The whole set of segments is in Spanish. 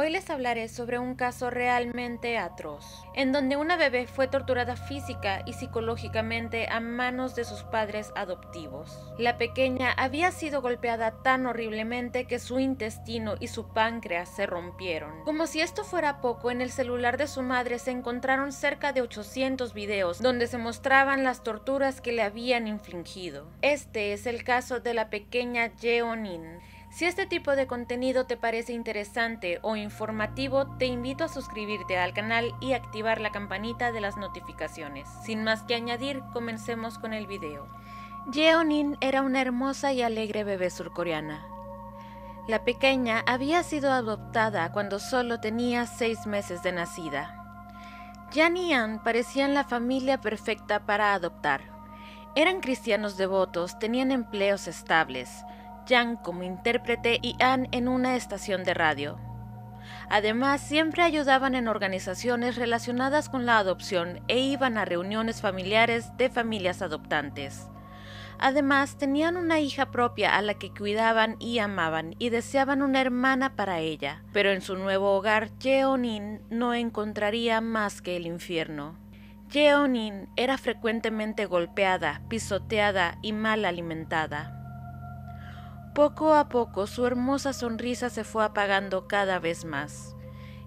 Hoy les hablaré sobre un caso realmente atroz, en donde una bebé fue torturada física y psicológicamente a manos de sus padres adoptivos. La pequeña había sido golpeada tan horriblemente que su intestino y su páncreas se rompieron. Como si esto fuera poco, en el celular de su madre se encontraron cerca de 800 videos donde se mostraban las torturas que le habían infligido. Este es el caso de la pequeña Jeonin si este tipo de contenido te parece interesante o informativo, te invito a suscribirte al canal y activar la campanita de las notificaciones. Sin más que añadir, comencemos con el video. Yeonin era una hermosa y alegre bebé surcoreana. La pequeña había sido adoptada cuando solo tenía seis meses de nacida. Jan y Ann parecían la familia perfecta para adoptar. Eran cristianos devotos, tenían empleos estables, Yang como intérprete y Ann en una estación de radio. Además, siempre ayudaban en organizaciones relacionadas con la adopción e iban a reuniones familiares de familias adoptantes. Además, tenían una hija propia a la que cuidaban y amaban y deseaban una hermana para ella. Pero en su nuevo hogar, Jeonin no encontraría más que el infierno. Jeonin era frecuentemente golpeada, pisoteada y mal alimentada. Poco a poco su hermosa sonrisa se fue apagando cada vez más,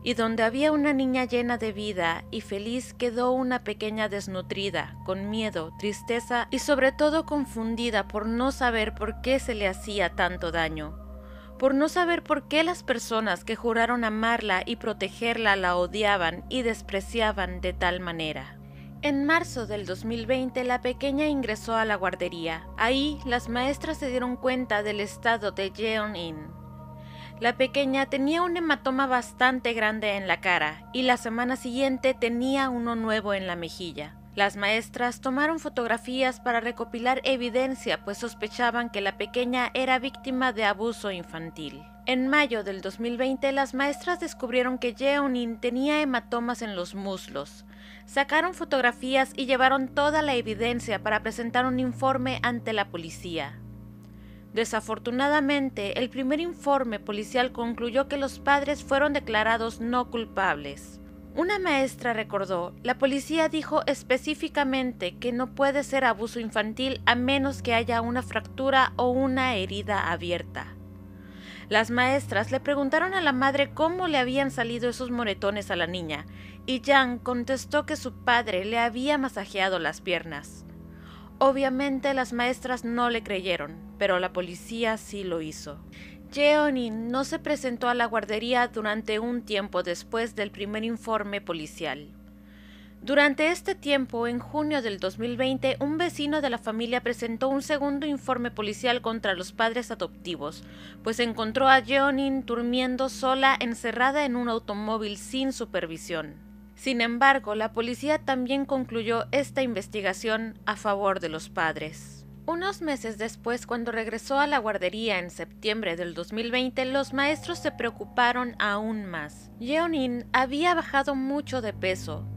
y donde había una niña llena de vida y feliz quedó una pequeña desnutrida, con miedo, tristeza y sobre todo confundida por no saber por qué se le hacía tanto daño, por no saber por qué las personas que juraron amarla y protegerla la odiaban y despreciaban de tal manera. En marzo del 2020 la pequeña ingresó a la guardería. Ahí las maestras se dieron cuenta del estado de Jeon-in. La pequeña tenía un hematoma bastante grande en la cara y la semana siguiente tenía uno nuevo en la mejilla. Las maestras tomaron fotografías para recopilar evidencia pues sospechaban que la pequeña era víctima de abuso infantil. En mayo del 2020 las maestras descubrieron que In tenía hematomas en los muslos, sacaron fotografías y llevaron toda la evidencia para presentar un informe ante la policía. Desafortunadamente, el primer informe policial concluyó que los padres fueron declarados no culpables. Una maestra recordó, la policía dijo específicamente que no puede ser abuso infantil a menos que haya una fractura o una herida abierta. Las maestras le preguntaron a la madre cómo le habían salido esos moretones a la niña, y Yang contestó que su padre le había masajeado las piernas. Obviamente las maestras no le creyeron, pero la policía sí lo hizo. Jeonin no se presentó a la guardería durante un tiempo después del primer informe policial. Durante este tiempo, en junio del 2020, un vecino de la familia presentó un segundo informe policial contra los padres adoptivos, pues encontró a Jeonin durmiendo sola encerrada en un automóvil sin supervisión. Sin embargo, la policía también concluyó esta investigación a favor de los padres. Unos meses después, cuando regresó a la guardería en septiembre del 2020, los maestros se preocuparon aún más. Yeonin había bajado mucho de peso,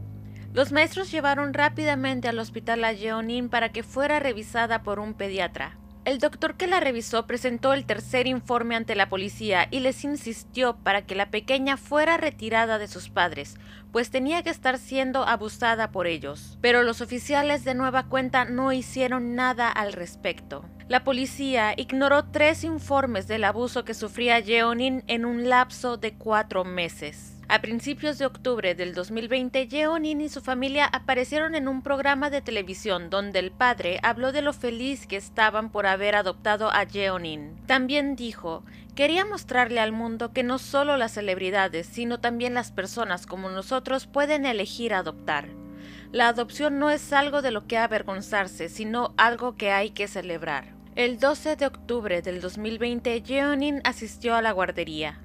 los maestros llevaron rápidamente al hospital a Jeonin para que fuera revisada por un pediatra. El doctor que la revisó presentó el tercer informe ante la policía y les insistió para que la pequeña fuera retirada de sus padres, pues tenía que estar siendo abusada por ellos. Pero los oficiales de nueva cuenta no hicieron nada al respecto. La policía ignoró tres informes del abuso que sufría Jeonin en un lapso de cuatro meses. A principios de octubre del 2020, Yeonin y su familia aparecieron en un programa de televisión donde el padre habló de lo feliz que estaban por haber adoptado a Yeonin. También dijo, quería mostrarle al mundo que no solo las celebridades, sino también las personas como nosotros pueden elegir adoptar. La adopción no es algo de lo que avergonzarse, sino algo que hay que celebrar. El 12 de octubre del 2020, Yeonin asistió a la guardería.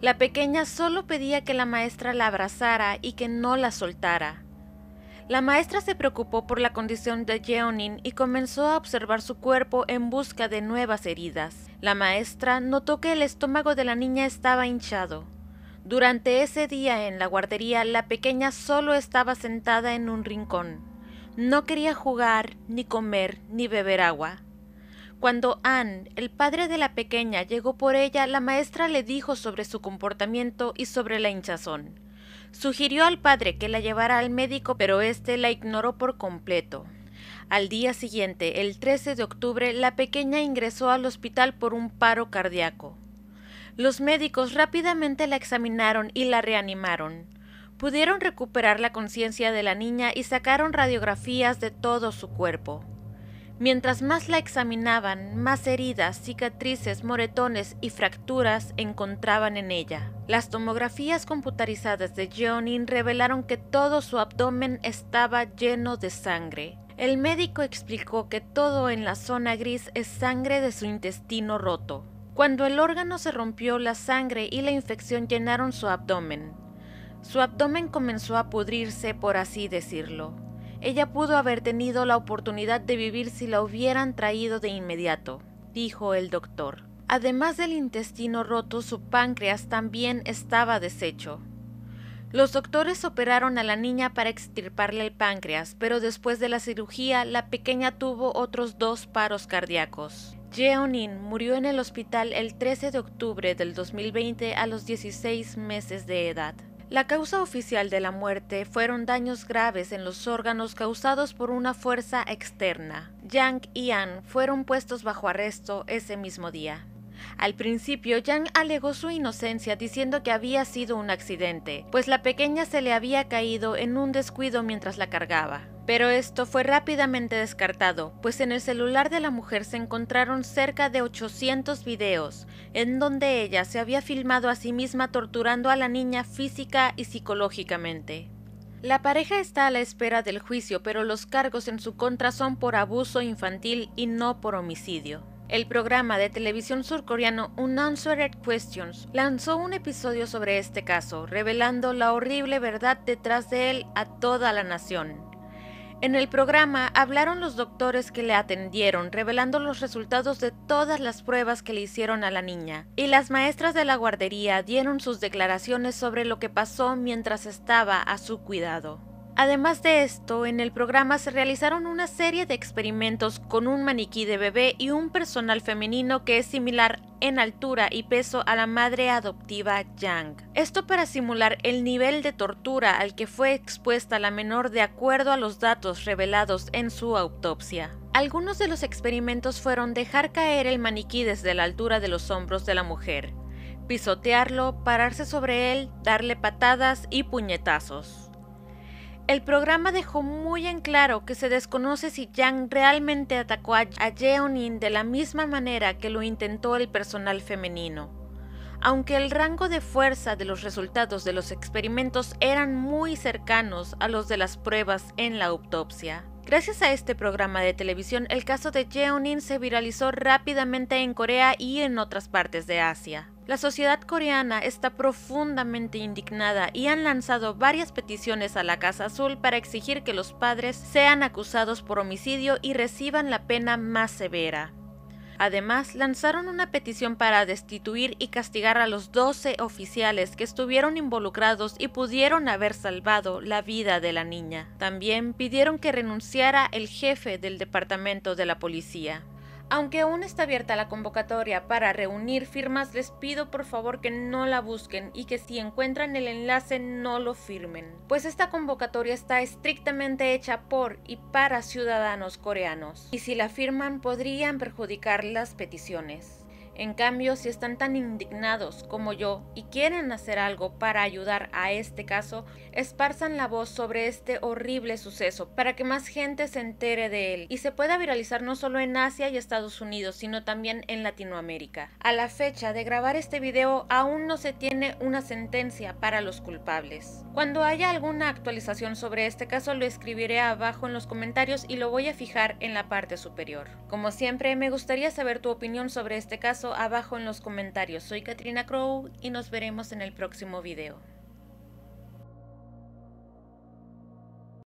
La pequeña solo pedía que la maestra la abrazara y que no la soltara. La maestra se preocupó por la condición de Jeonin y comenzó a observar su cuerpo en busca de nuevas heridas. La maestra notó que el estómago de la niña estaba hinchado. Durante ese día en la guardería, la pequeña solo estaba sentada en un rincón. No quería jugar, ni comer, ni beber agua. Cuando Anne, el padre de la pequeña, llegó por ella, la maestra le dijo sobre su comportamiento y sobre la hinchazón. Sugirió al padre que la llevara al médico, pero éste la ignoró por completo. Al día siguiente, el 13 de octubre, la pequeña ingresó al hospital por un paro cardíaco. Los médicos rápidamente la examinaron y la reanimaron. Pudieron recuperar la conciencia de la niña y sacaron radiografías de todo su cuerpo. Mientras más la examinaban, más heridas, cicatrices, moretones y fracturas encontraban en ella. Las tomografías computarizadas de Jeonin revelaron que todo su abdomen estaba lleno de sangre. El médico explicó que todo en la zona gris es sangre de su intestino roto. Cuando el órgano se rompió, la sangre y la infección llenaron su abdomen. Su abdomen comenzó a pudrirse, por así decirlo. Ella pudo haber tenido la oportunidad de vivir si la hubieran traído de inmediato, dijo el doctor. Además del intestino roto, su páncreas también estaba deshecho. Los doctores operaron a la niña para extirparle el páncreas, pero después de la cirugía la pequeña tuvo otros dos paros cardíacos. Jeonin murió en el hospital el 13 de octubre del 2020 a los 16 meses de edad. La causa oficial de la muerte fueron daños graves en los órganos causados por una fuerza externa. Yang y An fueron puestos bajo arresto ese mismo día. Al principio, Yang alegó su inocencia diciendo que había sido un accidente, pues la pequeña se le había caído en un descuido mientras la cargaba. Pero esto fue rápidamente descartado, pues en el celular de la mujer se encontraron cerca de 800 videos, en donde ella se había filmado a sí misma torturando a la niña física y psicológicamente. La pareja está a la espera del juicio, pero los cargos en su contra son por abuso infantil y no por homicidio. El programa de televisión surcoreano Unanswered Questions lanzó un episodio sobre este caso, revelando la horrible verdad detrás de él a toda la nación. En el programa hablaron los doctores que le atendieron, revelando los resultados de todas las pruebas que le hicieron a la niña, y las maestras de la guardería dieron sus declaraciones sobre lo que pasó mientras estaba a su cuidado. Además de esto, en el programa se realizaron una serie de experimentos con un maniquí de bebé y un personal femenino que es similar en altura y peso a la madre adoptiva Yang. Esto para simular el nivel de tortura al que fue expuesta la menor de acuerdo a los datos revelados en su autopsia. Algunos de los experimentos fueron dejar caer el maniquí desde la altura de los hombros de la mujer, pisotearlo, pararse sobre él, darle patadas y puñetazos. El programa dejó muy en claro que se desconoce si Yang realmente atacó a, Jeonin de la misma manera que lo intentó el personal femenino. Aunque el rango de fuerza de los resultados de los experimentos eran muy cercanos a los de las pruebas en la autopsia. Gracias a este programa de televisión, el caso de Jeonin se viralizó rápidamente en Corea y en otras partes de Asia. La sociedad coreana está profundamente indignada y han lanzado varias peticiones a la Casa Azul para exigir que los padres sean acusados por homicidio y reciban la pena más severa. Además, lanzaron una petición para destituir y castigar a los 12 oficiales que estuvieron involucrados y pudieron haber salvado la vida de la niña. También pidieron que renunciara el jefe del departamento de la policía. Aunque aún está abierta la convocatoria para reunir firmas, les pido por favor que no la busquen y que si encuentran el enlace no lo firmen, pues esta convocatoria está estrictamente hecha por y para ciudadanos coreanos, y si la firman podrían perjudicar las peticiones. En cambio, si están tan indignados como yo y quieren hacer algo para ayudar a este caso, esparzan la voz sobre este horrible suceso para que más gente se entere de él y se pueda viralizar no solo en Asia y Estados Unidos, sino también en Latinoamérica. A la fecha de grabar este video aún no se tiene una sentencia para los culpables. Cuando haya alguna actualización sobre este caso lo escribiré abajo en los comentarios y lo voy a fijar en la parte superior. Como siempre, me gustaría saber tu opinión sobre este caso abajo en los comentarios. Soy Katrina Crow y nos veremos en el próximo video.